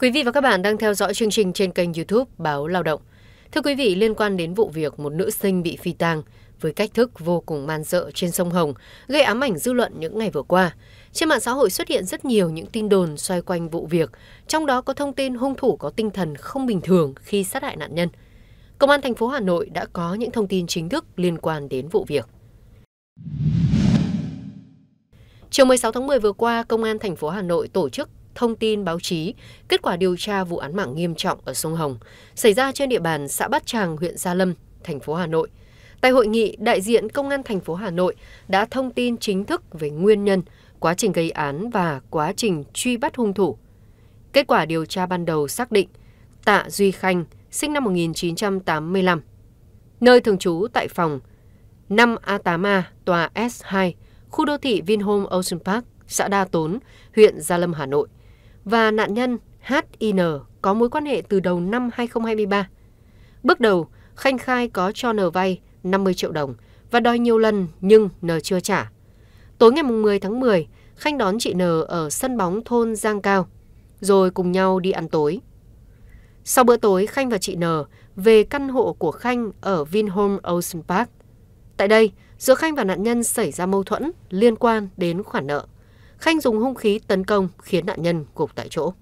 Quý vị và các bạn đang theo dõi chương trình trên kênh YouTube Báo Lao động. Thưa quý vị, liên quan đến vụ việc một nữ sinh bị phi tang với cách thức vô cùng man dợ trên sông Hồng, gây ám ảnh dư luận những ngày vừa qua. Trên mạng xã hội xuất hiện rất nhiều những tin đồn xoay quanh vụ việc, trong đó có thông tin hung thủ có tinh thần không bình thường khi sát hại nạn nhân. Công an thành phố Hà Nội đã có những thông tin chính thức liên quan đến vụ việc. Chiều 16 tháng 10 vừa qua, Công an thành phố Hà Nội tổ chức thông tin báo chí kết quả điều tra vụ án mạng nghiêm trọng ở sông Hồng xảy ra trên địa bàn xã Bát Tràng, huyện Gia Lâm, thành phố Hà Nội. Tại hội nghị, đại diện Công an thành phố Hà Nội đã thông tin chính thức về nguyên nhân, quá trình gây án và quá trình truy bắt hung thủ. Kết quả điều tra ban đầu xác định Tạ Duy Khanh, sinh năm 1985, nơi thường trú tại phòng 5A8A, tòa S2, khu đô thị Vinhome Ocean Park, xã Đa Tốn, huyện Gia Lâm, Hà Nội và nạn nhân HIN có mối quan hệ từ đầu năm 2023. Bước đầu, Khanh khai có cho N vay 50 triệu đồng và đòi nhiều lần nhưng N chưa trả. Tối ngày 10 tháng 10, Khanh đón chị N ở sân bóng thôn Giang Cao, rồi cùng nhau đi ăn tối. Sau bữa tối, Khanh và chị N về căn hộ của Khanh ở Vinhome Ocean Park. Tại đây, giữa Khanh và nạn nhân xảy ra mâu thuẫn liên quan đến khoản nợ. Khanh dùng hung khí tấn công khiến nạn nhân gục tại chỗ.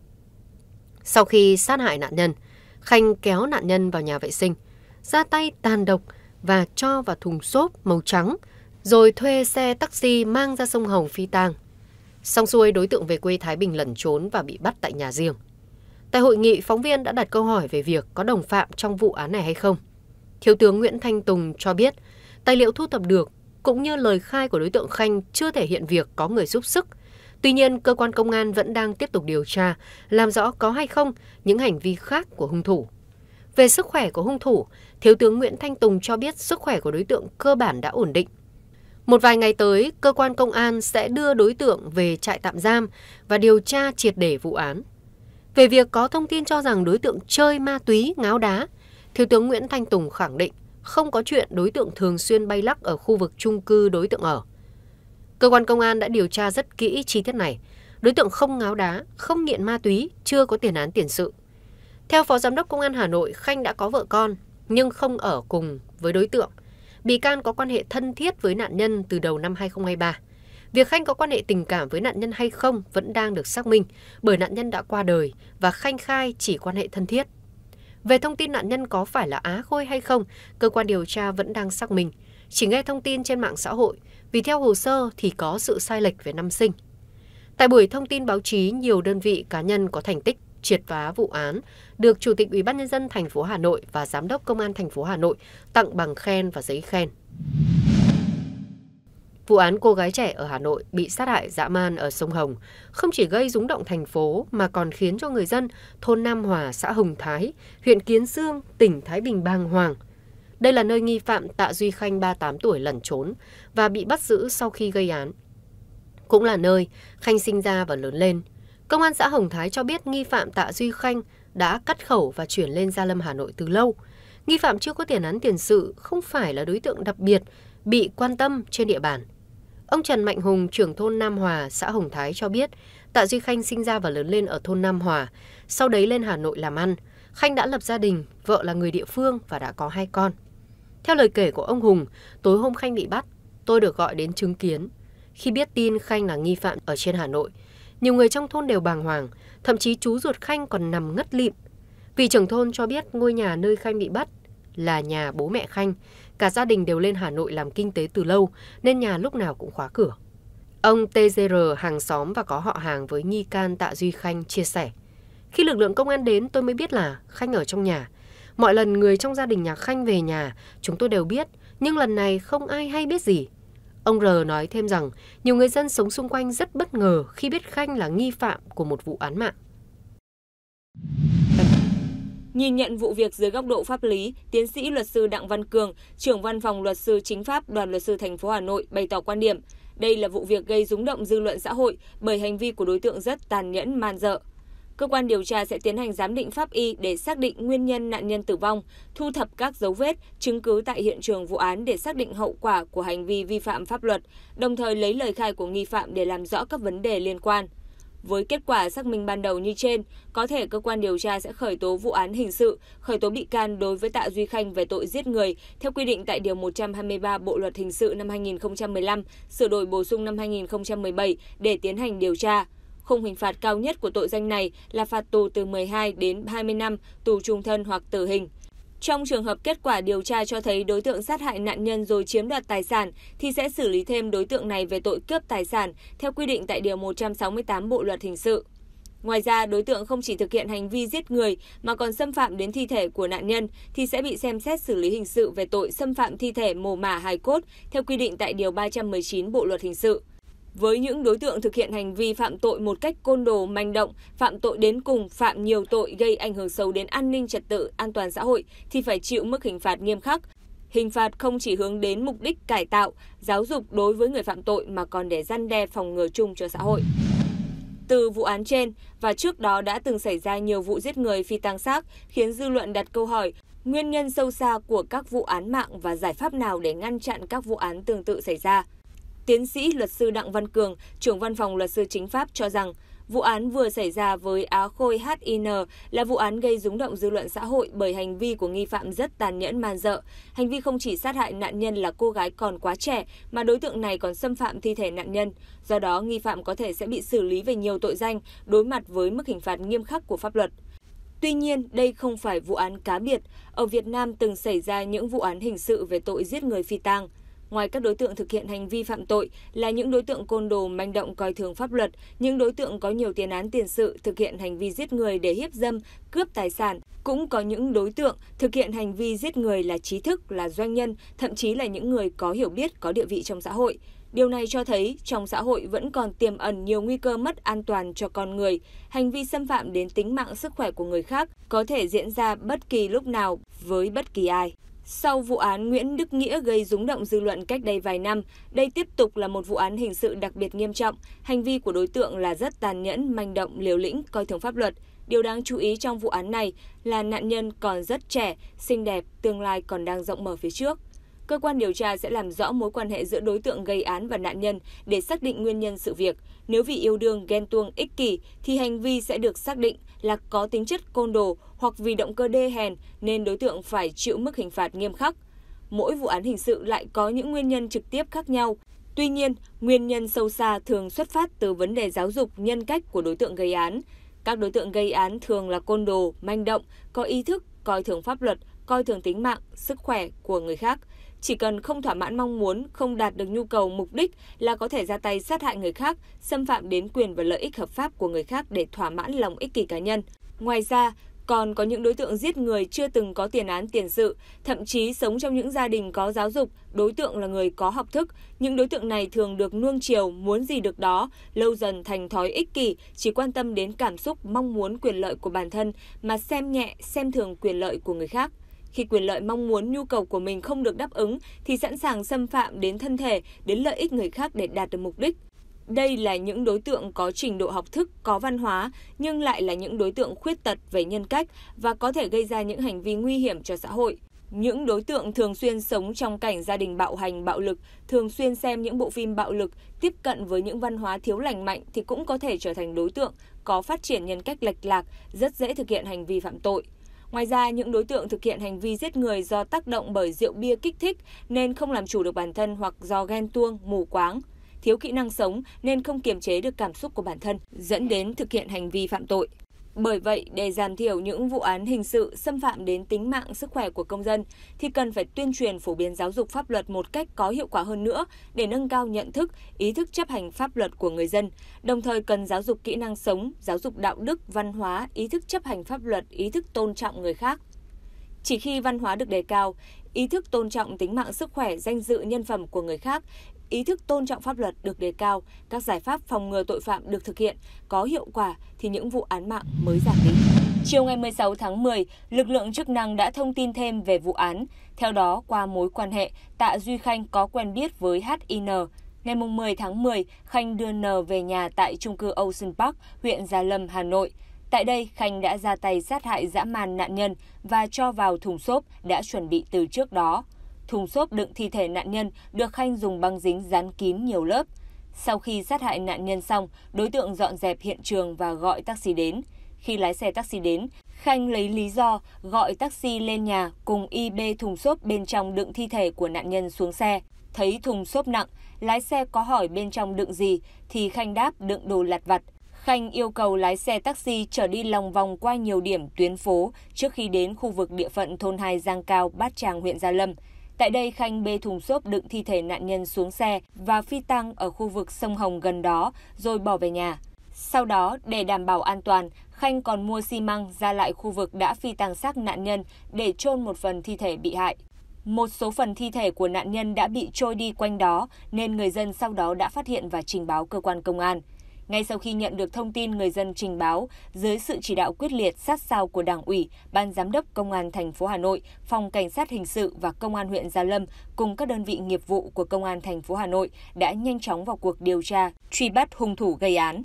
Sau khi sát hại nạn nhân, Khanh kéo nạn nhân vào nhà vệ sinh, ra tay tàn độc và cho vào thùng xốp màu trắng, rồi thuê xe taxi mang ra sông Hồng phi tang. Xong xuôi đối tượng về quê Thái Bình lẩn trốn và bị bắt tại nhà riêng. Tại hội nghị, phóng viên đã đặt câu hỏi về việc có đồng phạm trong vụ án này hay không. Thiếu tướng Nguyễn Thanh Tùng cho biết, tài liệu thu thập được cũng như lời khai của đối tượng Khanh chưa thể hiện việc có người giúp sức tuy nhiên cơ quan công an vẫn đang tiếp tục điều tra làm rõ có hay không những hành vi khác của hung thủ về sức khỏe của hung thủ thiếu tướng nguyễn thanh tùng cho biết sức khỏe của đối tượng cơ bản đã ổn định một vài ngày tới cơ quan công an sẽ đưa đối tượng về trại tạm giam và điều tra triệt để vụ án về việc có thông tin cho rằng đối tượng chơi ma túy ngáo đá thiếu tướng nguyễn thanh tùng khẳng định không có chuyện đối tượng thường xuyên bay lắc ở khu vực chung cư đối tượng ở Cơ quan công an đã điều tra rất kỹ chi tiết này. Đối tượng không ngáo đá, không nghiện ma túy, chưa có tiền án tiền sự. Theo Phó Giám đốc Công an Hà Nội, Khanh đã có vợ con, nhưng không ở cùng với đối tượng. Bị can có quan hệ thân thiết với nạn nhân từ đầu năm 2023. Việc Khanh có quan hệ tình cảm với nạn nhân hay không vẫn đang được xác minh bởi nạn nhân đã qua đời và Khanh khai chỉ quan hệ thân thiết. Về thông tin nạn nhân có phải là Á Khôi hay không, cơ quan điều tra vẫn đang xác minh. Chỉ nghe thông tin trên mạng xã hội, vì theo hồ sơ thì có sự sai lệch về năm sinh. Tại buổi thông tin báo chí, nhiều đơn vị cá nhân có thành tích triệt phá vụ án được Chủ tịch UBND thành phố Hà Nội và Giám đốc Công an thành phố Hà Nội tặng bằng khen và giấy khen. Vụ án cô gái trẻ ở Hà Nội bị sát hại dã man ở sông Hồng không chỉ gây rúng động thành phố mà còn khiến cho người dân thôn Nam Hòa, xã Hồng Thái, huyện Kiến Sương, tỉnh Thái Bình bàng hoàng. Đây là nơi nghi phạm Tạ Duy Khanh 38 tuổi lẩn trốn và bị bắt giữ sau khi gây án. Cũng là nơi Khanh sinh ra và lớn lên. Công an xã Hồng Thái cho biết nghi phạm Tạ Duy Khanh đã cắt khẩu và chuyển lên Gia Lâm Hà Nội từ lâu. Nghi phạm chưa có tiền án tiền sự, không phải là đối tượng đặc biệt bị quan tâm trên địa bàn. Ông Trần Mạnh Hùng, trưởng thôn Nam Hòa, xã Hồng Thái cho biết, Tạ Duy Khanh sinh ra và lớn lên ở thôn Nam Hòa, sau đấy lên Hà Nội làm ăn. Khanh đã lập gia đình, vợ là người địa phương và đã có hai con. Theo lời kể của ông Hùng, tối hôm Khanh bị bắt, tôi được gọi đến chứng kiến. Khi biết tin Khanh là nghi phạm ở trên Hà Nội, nhiều người trong thôn đều bàng hoàng, thậm chí chú ruột Khanh còn nằm ngất lịm. Vị trưởng thôn cho biết ngôi nhà nơi Khanh bị bắt là nhà bố mẹ Khanh, cả gia đình đều lên Hà Nội làm kinh tế từ lâu nên nhà lúc nào cũng khóa cửa. Ông TGR hàng xóm và có họ hàng với nghi can Tạ Duy Khanh chia sẻ. Khi lực lượng công an đến tôi mới biết là Khanh ở trong nhà, Mọi lần người trong gia đình nhà Khanh về nhà, chúng tôi đều biết, nhưng lần này không ai hay biết gì. Ông R nói thêm rằng, nhiều người dân sống xung quanh rất bất ngờ khi biết Khanh là nghi phạm của một vụ án mạng. Nhìn nhận vụ việc dưới góc độ pháp lý, tiến sĩ luật sư Đặng Văn Cường, trưởng văn phòng luật sư chính pháp Đoàn luật sư thành phố Hà Nội bày tỏ quan điểm, đây là vụ việc gây rúng động dư luận xã hội bởi hành vi của đối tượng rất tàn nhẫn man dợ. Cơ quan điều tra sẽ tiến hành giám định pháp y để xác định nguyên nhân nạn nhân tử vong, thu thập các dấu vết, chứng cứ tại hiện trường vụ án để xác định hậu quả của hành vi vi phạm pháp luật, đồng thời lấy lời khai của nghi phạm để làm rõ các vấn đề liên quan. Với kết quả xác minh ban đầu như trên, có thể cơ quan điều tra sẽ khởi tố vụ án hình sự, khởi tố bị can đối với Tạ Duy Khanh về tội giết người theo quy định tại điều 123 Bộ luật hình sự năm 2015, sửa đổi bổ sung năm 2017 để tiến hành điều tra. Khung hình phạt cao nhất của tội danh này là phạt tù từ 12 đến 20 năm, tù trung thân hoặc tử hình. Trong trường hợp kết quả điều tra cho thấy đối tượng sát hại nạn nhân rồi chiếm đoạt tài sản thì sẽ xử lý thêm đối tượng này về tội cướp tài sản theo quy định tại điều 168 Bộ luật hình sự. Ngoài ra, đối tượng không chỉ thực hiện hành vi giết người mà còn xâm phạm đến thi thể của nạn nhân thì sẽ bị xem xét xử lý hình sự về tội xâm phạm thi thể mồ mả hài cốt theo quy định tại điều 319 Bộ luật hình sự với những đối tượng thực hiện hành vi phạm tội một cách côn đồ manh động, phạm tội đến cùng, phạm nhiều tội gây ảnh hưởng sâu đến an ninh trật tự, an toàn xã hội thì phải chịu mức hình phạt nghiêm khắc. Hình phạt không chỉ hướng đến mục đích cải tạo, giáo dục đối với người phạm tội mà còn để răn đe phòng ngừa chung cho xã hội. Từ vụ án trên và trước đó đã từng xảy ra nhiều vụ giết người phi tang xác, khiến dư luận đặt câu hỏi nguyên nhân sâu xa của các vụ án mạng và giải pháp nào để ngăn chặn các vụ án tương tự xảy ra. Tiến sĩ luật sư Đặng Văn Cường, trưởng văn phòng luật sư chính pháp cho rằng, vụ án vừa xảy ra với Á Khôi HIN là vụ án gây rúng động dư luận xã hội bởi hành vi của nghi phạm rất tàn nhẫn man dợ. Hành vi không chỉ sát hại nạn nhân là cô gái còn quá trẻ, mà đối tượng này còn xâm phạm thi thể nạn nhân. Do đó, nghi phạm có thể sẽ bị xử lý về nhiều tội danh, đối mặt với mức hình phạt nghiêm khắc của pháp luật. Tuy nhiên, đây không phải vụ án cá biệt. Ở Việt Nam từng xảy ra những vụ án hình sự về tội giết người phi tang ngoài các đối tượng thực hiện hành vi phạm tội là những đối tượng côn đồ manh động coi thường pháp luật, những đối tượng có nhiều tiền án tiền sự thực hiện hành vi giết người để hiếp dâm, cướp tài sản, cũng có những đối tượng thực hiện hành vi giết người là trí thức, là doanh nhân, thậm chí là những người có hiểu biết, có địa vị trong xã hội. Điều này cho thấy trong xã hội vẫn còn tiềm ẩn nhiều nguy cơ mất an toàn cho con người. Hành vi xâm phạm đến tính mạng sức khỏe của người khác có thể diễn ra bất kỳ lúc nào với bất kỳ ai. Sau vụ án Nguyễn Đức Nghĩa gây rúng động dư luận cách đây vài năm, đây tiếp tục là một vụ án hình sự đặc biệt nghiêm trọng. Hành vi của đối tượng là rất tàn nhẫn, manh động, liều lĩnh, coi thường pháp luật. Điều đáng chú ý trong vụ án này là nạn nhân còn rất trẻ, xinh đẹp, tương lai còn đang rộng mở phía trước cơ quan điều tra sẽ làm rõ mối quan hệ giữa đối tượng gây án và nạn nhân để xác định nguyên nhân sự việc. Nếu vì yêu đương, ghen tuông, ích kỷ thì hành vi sẽ được xác định là có tính chất côn đồ hoặc vì động cơ đê hèn nên đối tượng phải chịu mức hình phạt nghiêm khắc. Mỗi vụ án hình sự lại có những nguyên nhân trực tiếp khác nhau. Tuy nhiên, nguyên nhân sâu xa thường xuất phát từ vấn đề giáo dục nhân cách của đối tượng gây án. Các đối tượng gây án thường là côn đồ, manh động, có ý thức, coi thường pháp luật, coi thường tính mạng, sức khỏe của người khác – chỉ cần không thỏa mãn mong muốn, không đạt được nhu cầu mục đích là có thể ra tay sát hại người khác, xâm phạm đến quyền và lợi ích hợp pháp của người khác để thỏa mãn lòng ích kỷ cá nhân. Ngoài ra, còn có những đối tượng giết người chưa từng có tiền án tiền sự, thậm chí sống trong những gia đình có giáo dục, đối tượng là người có học thức. Những đối tượng này thường được nuông chiều, muốn gì được đó, lâu dần thành thói ích kỷ, chỉ quan tâm đến cảm xúc, mong muốn quyền lợi của bản thân mà xem nhẹ, xem thường quyền lợi của người khác. Khi quyền lợi mong muốn nhu cầu của mình không được đáp ứng thì sẵn sàng xâm phạm đến thân thể, đến lợi ích người khác để đạt được mục đích. Đây là những đối tượng có trình độ học thức, có văn hóa, nhưng lại là những đối tượng khuyết tật về nhân cách và có thể gây ra những hành vi nguy hiểm cho xã hội. Những đối tượng thường xuyên sống trong cảnh gia đình bạo hành, bạo lực, thường xuyên xem những bộ phim bạo lực, tiếp cận với những văn hóa thiếu lành mạnh thì cũng có thể trở thành đối tượng có phát triển nhân cách lệch lạc, rất dễ thực hiện hành vi phạm tội. Ngoài ra, những đối tượng thực hiện hành vi giết người do tác động bởi rượu bia kích thích nên không làm chủ được bản thân hoặc do ghen tuông, mù quáng, thiếu kỹ năng sống nên không kiềm chế được cảm xúc của bản thân, dẫn đến thực hiện hành vi phạm tội. Bởi vậy, để giảm thiểu những vụ án hình sự xâm phạm đến tính mạng sức khỏe của công dân thì cần phải tuyên truyền phổ biến giáo dục pháp luật một cách có hiệu quả hơn nữa để nâng cao nhận thức, ý thức chấp hành pháp luật của người dân. Đồng thời cần giáo dục kỹ năng sống, giáo dục đạo đức, văn hóa, ý thức chấp hành pháp luật, ý thức tôn trọng người khác. Chỉ khi văn hóa được đề cao, ý thức tôn trọng tính mạng sức khỏe, danh dự nhân phẩm của người khác, ý thức tôn trọng pháp luật được đề cao, các giải pháp phòng ngừa tội phạm được thực hiện có hiệu quả thì những vụ án mạng mới giảm đi. Chiều ngày 16 tháng 10, lực lượng chức năng đã thông tin thêm về vụ án. Theo đó, qua mối quan hệ, Tạ Duy Khanh có quen biết với HIN. Ngày 10 tháng 10, Khanh đưa N về nhà tại trung cư Ocean Park, huyện Gia Lâm, Hà Nội. Tại đây, Khanh đã ra tay sát hại dã man nạn nhân và cho vào thùng xốp đã chuẩn bị từ trước đó. Thùng xốp đựng thi thể nạn nhân được Khanh dùng băng dính dán kín nhiều lớp. Sau khi sát hại nạn nhân xong, đối tượng dọn dẹp hiện trường và gọi taxi đến. Khi lái xe taxi đến, Khanh lấy lý do gọi taxi lên nhà cùng y bê thùng xốp bên trong đựng thi thể của nạn nhân xuống xe. Thấy thùng xốp nặng, lái xe có hỏi bên trong đựng gì thì Khanh đáp đựng đồ lặt vặt. Khanh yêu cầu lái xe taxi trở đi lòng vòng qua nhiều điểm tuyến phố trước khi đến khu vực địa phận thôn 2 Giang Cao, Bát Tràng, huyện Gia Lâm. Tại đây, Khanh bê thùng xốp đựng thi thể nạn nhân xuống xe và phi tăng ở khu vực sông Hồng gần đó rồi bỏ về nhà. Sau đó, để đảm bảo an toàn, Khanh còn mua xi măng ra lại khu vực đã phi tăng xác nạn nhân để chôn một phần thi thể bị hại. Một số phần thi thể của nạn nhân đã bị trôi đi quanh đó nên người dân sau đó đã phát hiện và trình báo cơ quan công an. Ngay sau khi nhận được thông tin người dân trình báo, dưới sự chỉ đạo quyết liệt sát sao của Đảng ủy, Ban giám đốc Công an thành phố Hà Nội, Phòng Cảnh sát hình sự và Công an huyện Gia Lâm cùng các đơn vị nghiệp vụ của Công an thành phố Hà Nội đã nhanh chóng vào cuộc điều tra, truy bắt hung thủ gây án.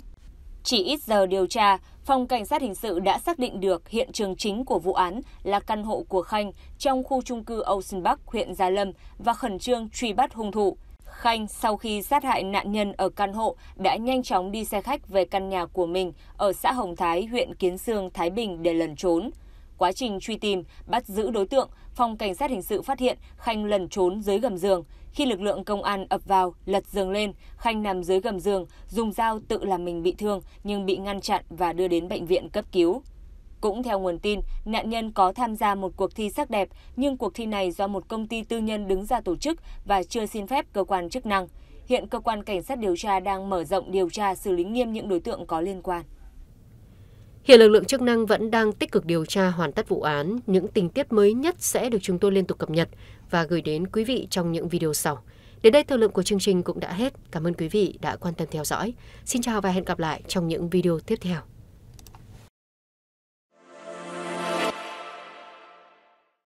Chỉ ít giờ điều tra, Phòng Cảnh sát Hình sự đã xác định được hiện trường chính của vụ án là căn hộ của Khanh trong khu trung cư Ocean Park, huyện Gia Lâm và khẩn trương truy bắt hung thủ. Khanh sau khi sát hại nạn nhân ở căn hộ đã nhanh chóng đi xe khách về căn nhà của mình ở xã Hồng Thái, huyện Kiến Sương, Thái Bình để lẩn trốn. Quá trình truy tìm, bắt giữ đối tượng, phòng cảnh sát hình sự phát hiện Khanh lẩn trốn dưới gầm giường. Khi lực lượng công an ập vào, lật giường lên, Khanh nằm dưới gầm giường, dùng dao tự làm mình bị thương nhưng bị ngăn chặn và đưa đến bệnh viện cấp cứu. Cũng theo nguồn tin, nạn nhân có tham gia một cuộc thi sắc đẹp, nhưng cuộc thi này do một công ty tư nhân đứng ra tổ chức và chưa xin phép cơ quan chức năng. Hiện cơ quan cảnh sát điều tra đang mở rộng điều tra xử lý nghiêm những đối tượng có liên quan. Hiện lực lượng chức năng vẫn đang tích cực điều tra hoàn tất vụ án. Những tình tiết mới nhất sẽ được chúng tôi liên tục cập nhật và gửi đến quý vị trong những video sau. Đến đây thời lượng của chương trình cũng đã hết. Cảm ơn quý vị đã quan tâm theo dõi. Xin chào và hẹn gặp lại trong những video tiếp theo.